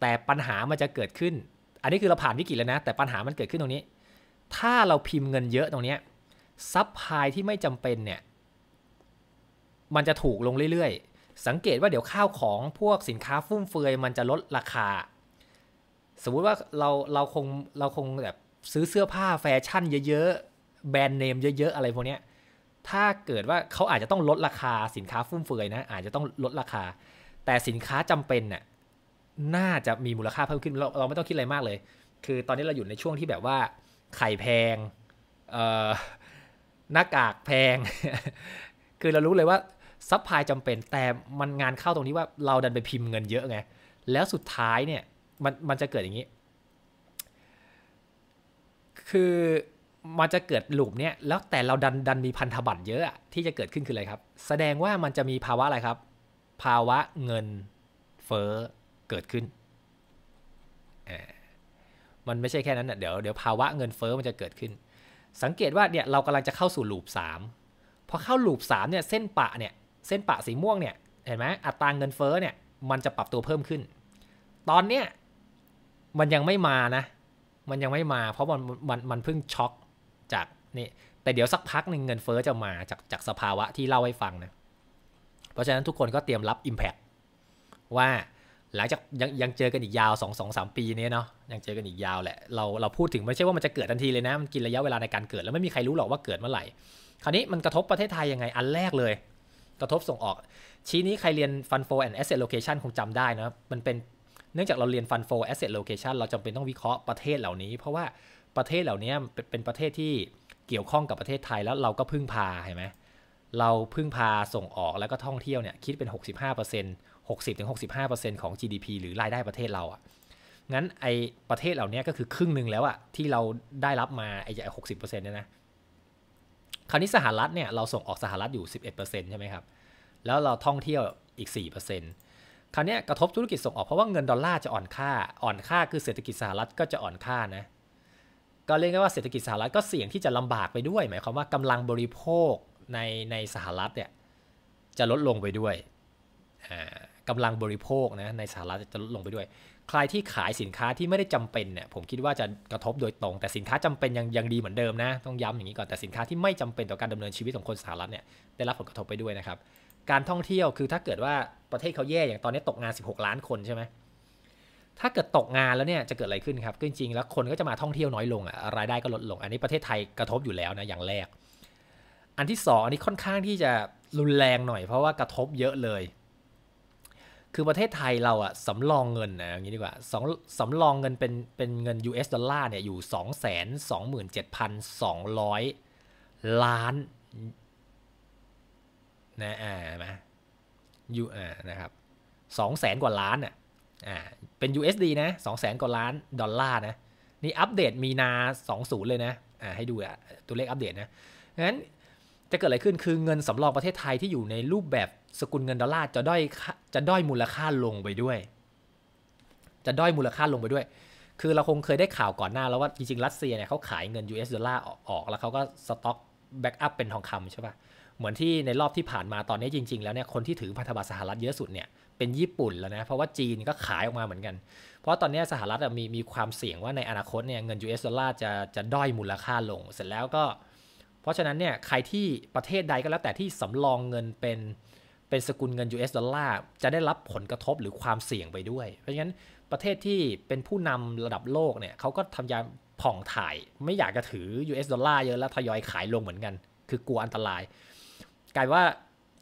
แต่ปัญหามันจะเกิดขึ้น อันนี้คือเราผ่านวิกฤตแล้วนะ แต่ปัญหามันเกิดขึ้นตรงนี้ ถ้าเราพิมพ์เงินเยอะตรงนี้ซับพลายที่ไม่จำเป็นเนี่ยมันจะถูกลงเรื่อยๆ สังเกตว่าเดี๋ยวข้าวของพวกสินค้าฟุ่มเฟือย มันจะลดราคา สมมุติว่าเราเราคงเราคงแบบซื้อเสื้อผ้าแฟชั่นเยอะๆแบรนด์เนมเยอะๆ อะไรพวกนี้ถ้าเกิดว่าเขาอาจจะต้องลดราคา สินค้าฟุ่มเฟือยนะอาจจะต้องลดราคา แต่สินค้าจำเป็น น่ะน่าจะมีมูลค่าเพิ่มขึ้นเราเราไม่ต้องคิดอะไรมากเลย คือตอนนี้เราอยู่ในช่วงที่แบบว่า ไข่แพงหน้ากากแพง คือเรารู้เลยว่าซัพพลายจำเป็น แต่มันงานเข้าตรงนี้ว่าเราดันไปพิมพ์เงินเยอะไง แล้วสุดท้ายเนี่ยมันมันจะเกิดอย่างนี้ คือมันจะเกิดหลุมเนี่ย แล้วแต่เราดันดันมีพันธบัตรเยอะที่จะเกิดขึ้นคืออะไรครับ แสดงว่ามันจะมีภาวะอะไรครับ ภาวะเงินเฟ้อเกิดขึ้นมันไม่ใช่แค่นั้นนะเดี๋ยวเดี๋ยวภาวะเงินเฟ้อมันจะเกิดขึ้น สังเกตว่าเนี่ยเรากำลังจะเข้าสู่ลูป3พอเข้าลูป3เนี่ยเส้นปะเนี่ยเส้นปะสีม่วงเนี่ย เห็นไหมอัตราเงินเฟ้อเนี่ย มันจะปรับตัวเพิ่มขึ้น ตอนเนี้ยมันยังไม่มานะ มันยังไม่มาเพราะมันมันมันเพิ่งช็อกจาก นี่ แต่เดี๋ยวสักพักหนึ่งเงินเฟ้อจะมาจากจากสภาวะที่เล่าให้ฟังนะ เพราะฉะนั้นทุกคนก็เตรียมรับ Impact ว่าหลังจากยังยังเจอกันอีกยาว2 2 3ปีนี้เนาะยังเจอกันอีกยาวแหละเราเราพูดถึงไม่ใช่ว่ามันจะเกิดทันทีเลยนะมันกินระยะเวลาในการเกิดแล้วไม่มีใครรู้หรอกว่าเกิดเมื่อไหร่ คราวนี้มันกระทบประเทศไทยยังไง อันแรกเลยกระทบส่งออก ชี้นี้ใครเรียน Fund for and Asset Location คงจำได้นะมันเป็นเนื่องจากเราเรียน Fund for Asset Location เราจำเป็นต้องวิเคราะห์ประเทศเหล่านี้ เพราะว่าประเทศเหล่านี้เป็นประเทศที่เกี่ยวข้องกับประเทศไทยแล้วเราก็พึ่งพาเห็นไหมเราพึ่งพาส่งออกแล้วก็ท่องเที่ยวเนี่ยคิดเป็น 65% 60-65%ของ GDP หรือรายได้ประเทศเราอะงั้นไอประเทศเหล่านี้ก็คือครึ่งหนึ่งแล้วอะที่เราได้รับมาไอจหกสิบเปอร์เซ็นต์เนี่ยนะคราวนี้สหรัฐเนี่ยเราส่งออกสหรัฐอยู่ 11%ใช่ไหมครับแล้วเราท่องเที่ยวอีก 4%คราวนี้กระทบธุรกิจส่งออกเพราะว่าเงินดอลลาร์จะอ่อนค่า อ่อนค่าคือเศรษฐกิจสหรัฐก็จะอ่อนค่านะก็เรียกได้ว่าเศรษฐกิจสหรัฐก็เสี่ยงที่จะลำบากไปด้วยหมายความว่ากำลังบริโภคในในสหรัฐเนี่ยจะลดลงไปด้วยกำลังบริโภคนะในสหรัฐจะลดลงไปด้วยใครที่ขายสินค้าที่ไม่ได้จำเป็นเนี่ยผมคิดว่าจะกระทบโดยตรง แต่สินค้าจำเป็นยังยังดีเหมือนเดิมนะต้องย้ำอย่างนี้ก่อนแต่สินค้าที่ไม่จำเป็นต่อการดำเนินชีวิตของคนสหรัฐเนี่ย ได้รับผลกระทบไปด้วยนะครับ การท่องเที่ยวคือถ้าเกิดว่าประเทศเขาแย่อย่างตอนนี้ตกงาน 16 ล้านคนใช่ไหมถ้าเกิดตกงานแล้วเนี่ยจะเกิดอะไรขึ้นครับจริงๆแล้วคนก็จะมาท่องเที่ยวน้อยลงอะรายได้ก็ลดลง อันนี้ประเทศไทยกระทบอยู่แล้วนะอย่างแรก อันที่2อันนี้ค่อนข้างที่จะรุนแรงหน่อย เพราะว่ากระทบเยอะเลยคือประเทศไทยเราอะสำรองเงินนะอย่างนี้ดีกว่าสองสำรองเงิน เป็นเป็นเงิน US ดอลลาร์เนี่ยอยู่ 2 2 7 2 0 0 ล้านนะอ่าหมยูอ่านะครับสองแสนกว่าล้านอ่ะอ่าเป็น USD นะสองแสนกว่าล้าน ดอลลาร์นะนี่ อัปเดตมีนา 20 เลยนะอ่าให้ดูอ่ะตัวเลขอัปเดตนะ งั้น จะเกิดอะไรขึ้นคือเงินสำรองประเทศไทยที่อยู่ในรูปแบบสกุลเงินดอลลาร์จะด้อยจะด้อยมูลค่าลงไปด้วย จะด้อยมูลค่าลงไปด้วย คือเราคงเคยได้ข่าวก่อนหน้าแล้วว่าจริงๆ รัสเซียเนี่ยเขาขายเงิน US ดอลลาร์ออกแล้วเขาก็สต็อกแบ็กอัพเป็นทองคำใช่ปะ่ะเหมือนที่ในรอบที่ผ่านมาตอนนี้จริง ๆ แล้วเนี่ยคนที่ถือพันธบัตรสหรัฐเยอะสุดเนี่ยเป็นญี่ปุ่นแล้วนะ เพราะว่าจีนก็ขายออกมาเหมือนกัน เพราะตอนนี้สหรัฐมีมีความเสี่ยงว่าในอนาคตเนี่ยเงิน US ดอลลาร์จะจะด้อยมูลค่าลงเสร็จแล้วก็ เพราะฉะนั้นเนี่ยใครที่ประเทศใดก็แล้วแต่ที่สำรองเงินเป็นเป็นสกุลเงิน US ดอลลาร์จะได้รับผลกระทบหรือความเสี่ยงไปด้วย เพราะฉะนั้นประเทศที่เป็นผู้นำระดับโลกเนี่ยเขาก็ทำยาผ่องถ่าย ไม่อยากจะถือ US ดอลลาร์เยอะแล้วทยอยขายลงเหมือนกัน คือกลัวอันตราย กลายว่า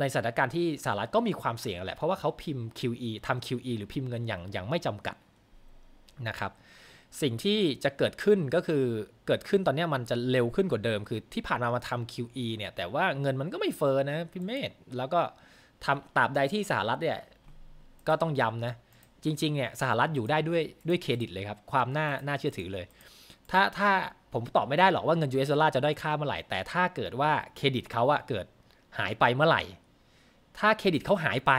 ในสถานการณ์ที่สหรัฐก็มีความเสี่ยงแหละ เพราะว่าเขาพิมพ์ QE ทำ QE หรือพิมพ์เงินอย่างอย่างไม่จำกัดนะครับสิ่งที่จะเกิดขึ้นก็คือเกิดขึ้นตอนนี้มันจะเร็วขึ้นกว่าเดิม คือที่ผ่านมามาทำ QE เนี่ยแต่ว่าเงินมันก็ไม่เฟอ้อนะพี่เมธแล้วก็ทำตราบใดที่สหรัฐเนี่ยก็ต้องย้ำนะจริงๆเนี่ยสหรัฐอยู่ได้ด้วยด้วยเครดิตเลยครับความน่าน่าเชื่อถือเลย ถ้าถ้าผมตอบไม่ได้หรอกว่าเงิน US ดอลลาร์จะได้ค่าเมื่อไหร่แต่ถ้าเกิดว่าเครดิตเขาอะเกิดหายไปเมื่อไหร่ถ้าเครดิตเขาหายไป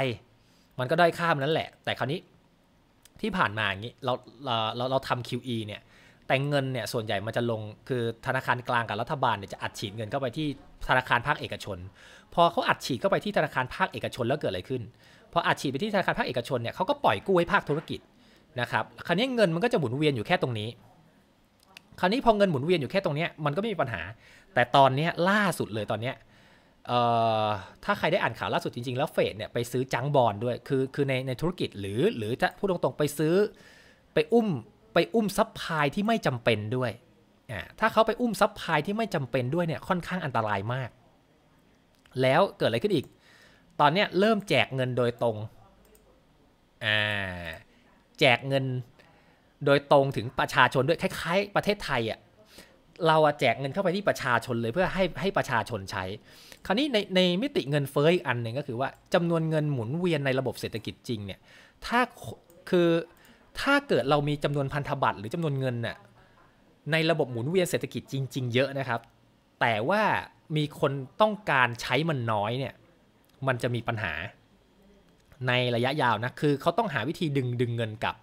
มันก็ได้ค่ามันนั้นแหละแต่คราวนี้ที่ผ่านมาอย่างนี้เราเราเราทำ QE เนี่ยแต่เงินเนี่ยส่วนใหญ่มันจะลงคือธนาคารกลางกับรัฐบาลเนี่ยจะอัดฉีดเงินเข้าไปที่ธนาคารภาคเอกชนพอเขาอัดฉีดเข้าไปที่ธนาคารภาคเอกชนแล้วเกิดอะไรขึ้น พออัดฉีดไปที่ธนาคารภาคเอกชนเนี่ยเขาก็ปล่อยกู้ให้ภาคธุรกิจนะครับ คราวนี้เงินมันก็จะหมุนเวียนอยู่แค่ตรงนี้ คราวนี้พอเงินหมุนเวียนอยู่แค่ตรงนี้มันก็ไม่มีปัญหา แต่ตอนนี้ล่าสุดเลยตอนนี้ ถ้าใครได้อ่านข่าวล่าสุดจริงๆ แล้วเฟดเนี่ยไปซื้อจังบอลด้วย คือคือในในธุรกิจหรือหรือจะพูดตรงๆไปซื้อไปอุ้มไปอุ้มซับพลายที่ไม่จำเป็นด้วยถ้าเขาไปอุ้มซับพลายที่ไม่จำเป็นด้วยเนี่ยค่อนข้างอันตรายมากแล้วเกิดอะไรขึ้นอีก ตอนนี้เริ่มแจกเงินโดยตรงอ่าแจกเงินโดยตรงถึงประชาชนด้วยคล้าย ๆ ประเทศไทยอะ่ะ เราแจกเงินเข้าไปที่ประชาชนเลยเพื่อให้ให้ประชาชนใช้ คราวนี้ในในมิติเงินเฟ้ออีกอันหนึ่งก็คือว่าจำนวนเงินหมุนเวียนในระบบเศรษฐกิจจริงเนี่ย ถ้าคือถ้าเกิดเรามีจำนวนพันธบัตรหรือจำนวนเงินน่ยในระบบหมุนเวียนเศรษฐกิจจริง ๆเยอะนะครับ แต่ว่ามีคนต้องการใช้มันน้อยเนี่ย มันจะมีปัญหาในระยะยาวนะ คือเขาต้องหาวิธีดึงดึงเงินกลับ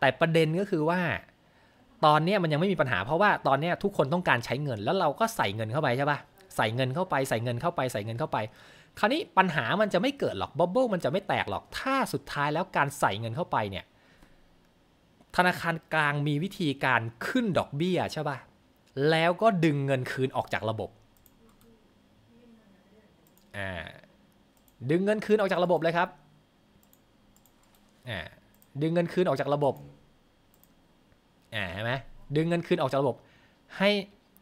แต่ประเด็นก็คือว่า ตอนนี้มันยังไม่มีปัญหาเพราะว่าตอนนี้ทุกคนต้องการใช้เงิน แล้วเราก็ใส่เงินเข้าไปใช่ปะใส่เงินเข้าไปใส่เงินเข้าไปใส่เงินเข้าไป คราวนี้ปัญหามันจะไม่เกิดหรอก บับเบิ้ลมันจะไม่แตกหรอก ถ้าสุดท้ายแล้วการใส่เงินเข้าไปเนี่ย ธนาคารกลางมีวิธีการขึ้นดอกเบี้ยใช่ปะแล้วก็ดึงเงินคืนออกจากระบบ่าดึงเงินคืนออกจากระบบเลยครับอ่าดึงเงินคืนออกจากระบบอ่าเห็นไหมดึงเงินคืนออกจากระบบ ให้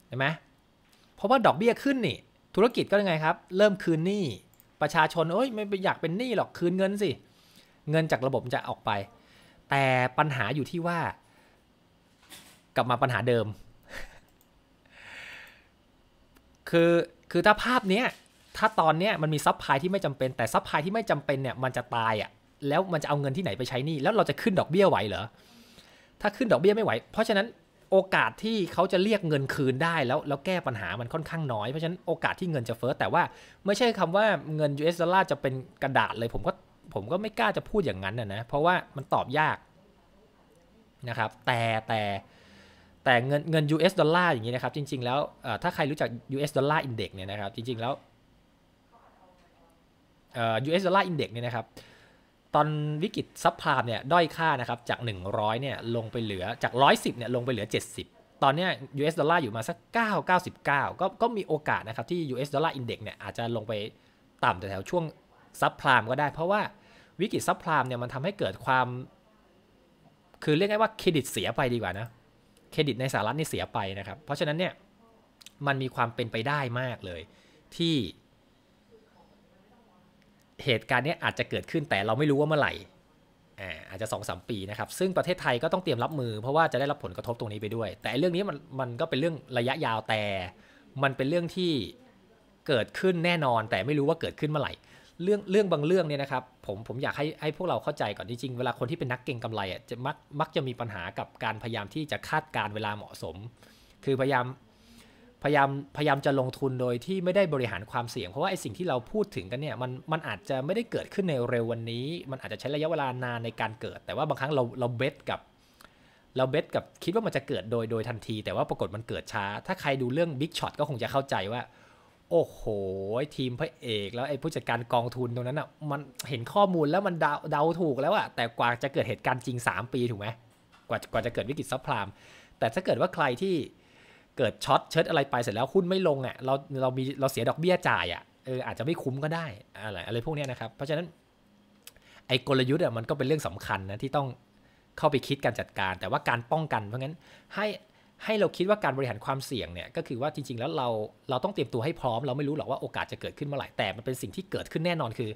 เห็นไหมเพราะว่าดอกเบี้ยขึ้นนี่ ธุรกิจก็ยังไงครับ เริ่มคืนหนี้ ประชาชนโอ้ย ไม่อยากเป็นหนี้หรอก คืนเงินสิ เงินจากระบบจะออกไป แต่ปัญหาอยู่ที่ว่า กลับมาปัญหาเดิม คือ คือถ้าภาพเนี้ยถ้าตอนเนี้ยมันมีซัพพลายที่ไม่จำเป็น แต่ซัพพลายที่ไม่จำเป็นเนี่ยมันจะตายอะ่ะแล้วมันจะเอาเงินที่ไหนไปใช้นี่แล้วเราจะขึ้นดอกเบี้ยไหวเหรอถ้าขึ้นดอกเบี้ยไม่ไหวเพราะฉะนั้นโอกาสที่เขาจะเรียกเงินคืนได้ แล้วแล้วแก้ปัญหามันค่อนข้างน้อยเพราะฉะนั้นโอกาสที่เงินจะเฟ้อแต่ว่าไม่ใช่คำว่าเงิน US ดอลลาร์จะเป็นกระดาษเลยผมก็ผมก็ไม่กล้าจะพูดอย่างนั้นนะนะเพราะว่ามันตอบยากนะครับแต่แต่แต่เงินเงิน US ดอลลาร์อย่างนี้นะครับจริงๆ แล้วถ้าใครรู้จัก US ดอลลาร์อินเด็กซ์เนี่ยนะครับจริง ๆแล้วอ US Dollar Index เนี่ยนะครับ ตอนวิกฤตซับพลามเนี่ยด้อยค่านะครับจาก 100เนี่ยลงไปเหลือจาก 110เนี่ยลงไปเหลือ 70 ตอนนี้ US dollar อยู่มาสัก9 99ก็ก็มีโอกาสนะครับที่ US dollar index เนี่ยอาจจะลงไปต่ำแต่แถว ช่วงซับพลามก็ได้เพราะว่าวิกฤตซับพลามเนี่ยมันทำให้เกิดความ คือเรียกง่ายว่าเครดิตเสียไปดีกว่านะ เครดิตในสหรัฐนี่เสียไปนะครับ เพราะฉะนั้นเนี่ยมันมีความเป็นไปได้มากเลยที่เหตุการณ์นี้อาจจะเกิดขึ้นแต่เราไม่รู้ว่าเมื่อไหร่ อาจจะสองสปีนะครับ ซึ่งประเทศไทยก็ต้องเตรียมรับมือเพราะว่าจะได้รับผลกระทบตรงนี้ไปด้วย แต่เรื่องนี้มันมันก็เป็นเรื่องระยะยาวแต่ มันเป็นเรื่องที่เกิดขึ้นแน่นอนแต่ไม่รู้ว่าเกิดขึ้นเมื่อไหร่ เรื่องเรื่องบางเรื่องเนี่ยนะครับ ผมผมอยากให้ให้พวกเราเข้าใจก่อนจริงๆ เวลาคนที่เป็นนักเก่งกำไรอ่ะจะมักมักจะมีปัญหากับการพยายามที่จะคาดการเวลาเหมาะสม คือพยายามพยายามพยายามจะลงทุนโดยที่ไม่ได้บริหารความเสี่ยงเพราะว่าไอสิ่งที่เราพูดถึงกันเนี่ยมันมันอาจจะไม่ได้เกิดขึ้นในเร็ววันนี้ มันอาจจะใช้ระยะเวลานานในการเกิด แต่ว่าบางครั้งเราเราเบสกับเราเบสกับคิดว่ามันจะเกิดโดยโดยทันที แต่ว่าปรากฏมันเกิดช้า ถ้าใครดูเรื่อง Big Shot ก็คงจะเข้าใจว่า โอ้โหทีมพระเอก แล้วไอ้ผู้จัดการกองทุนตรงนั้นอ่ะมันเห็นข้อมูลแล้วมันเดาเดาถูกแล้วอ่ะแต่กว่าจะเกิดเหตุการณ์จริง 3 ปีถูกไหมกว่ากว่าจะเกิดวิกฤตซับพลามแต่ถ้าเกิดว่าใครที่เกิดช็อตเชิดอะไรไปเสร็จแล้วหุ้นไม่ลงอะ่ะเราเรามีเราเสียดอกเบี้ยจ่ายอะ่ะเอออาจจะไม่คุ้มก็ได้อะไรอะไรพวกนี้นะครับเพราะฉะนั้นไอ้กลยุทธ์อ่ะมันก็เป็นเรื่องสำคัญนะที่ต้องเข้าไปคิดการจัดการ แต่ว่าการป้องกันเพราะงั้นให้ให้เราคิดว่าการบริหารความเสี่ยงเนี่ยก็คือว่าจริง ๆ แล้วเราเราต้องเตรียมตัวให้พร้อมเราไม่รู้หรอกว่าโอกาสจะเกิดขึ้นเมื่อไหร่แต่มันเป็นสิ่งที่เกิดขึ้นแน่นอนคือ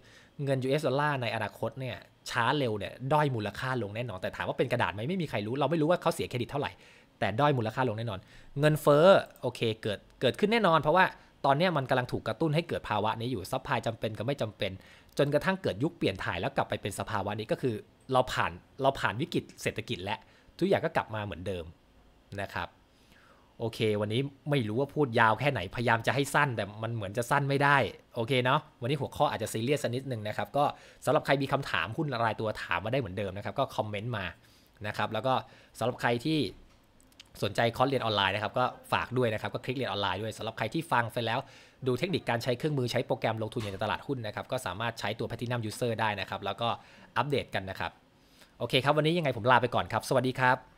เงิน US ดอลลาร์ในอนาคตเนี่ยช้าเร็วเนี่ยด้อยมูลค่าลงแน่นอนแต่ถามว่าเป็นกระดาษไหมไม่มีใครรู้เราไม่รู้ว่าเขาเสียเครดิตเท่าไหร่แต่ด้อยมูลค่าลงแน่นอน เงินเฟ้อโอเคเกิดเกิดขึ้นแน่นอน เพราะว่า ตอนนี้มันกำลังถูกกระตุ้นให้เกิดภาวะนี้อยู่ซัพพลายจำเป็นกับไม่จำเป็น จนกระทั่งเกิดยุคเปลี่ยนถ่ายแล้วกลับไปเป็นสภาวะนี้ก็คือ เราผ่านเราผ่านวิกฤตเศรษฐกิจ และทุกอย่างก็กลับมาเหมือนเดิมนะครับโอเค วันนี้ไม่รู้ว่าพูดยาวแค่ไหนพยายามจะให้สั้นแต่มันเหมือนจะสั้นไม่ได้โอเคเนาะวันนี้หัวข้ออาจจะซีเรียสนิดนึงนะครับ ก็สำหรับใครมีคำถามหุ้นรายตัวถามมาได้เหมือนเดิมนะครับก็คอมเมนต์มานะครับ แล้วก็สำหรับใครที่สนใจคอร์สเรียนออนไลน์นะครับก็ฝากด้วยนะครับก็คลิกเรียนออนไลน์ด้วยสำหรับใครที่ฟังไปแล้วดูเทคนิคการใช้เครื่องมือใช้โปรแกรมลงทุนในตลาดหุ้นนะครับก็สามารถใช้ตัว Platinum User ได้นะครับ แล้วก็อัปเดตกันนะครับโอเคครับวันนี้ยังไงผมลาไปก่อนครับสวัสดีครับ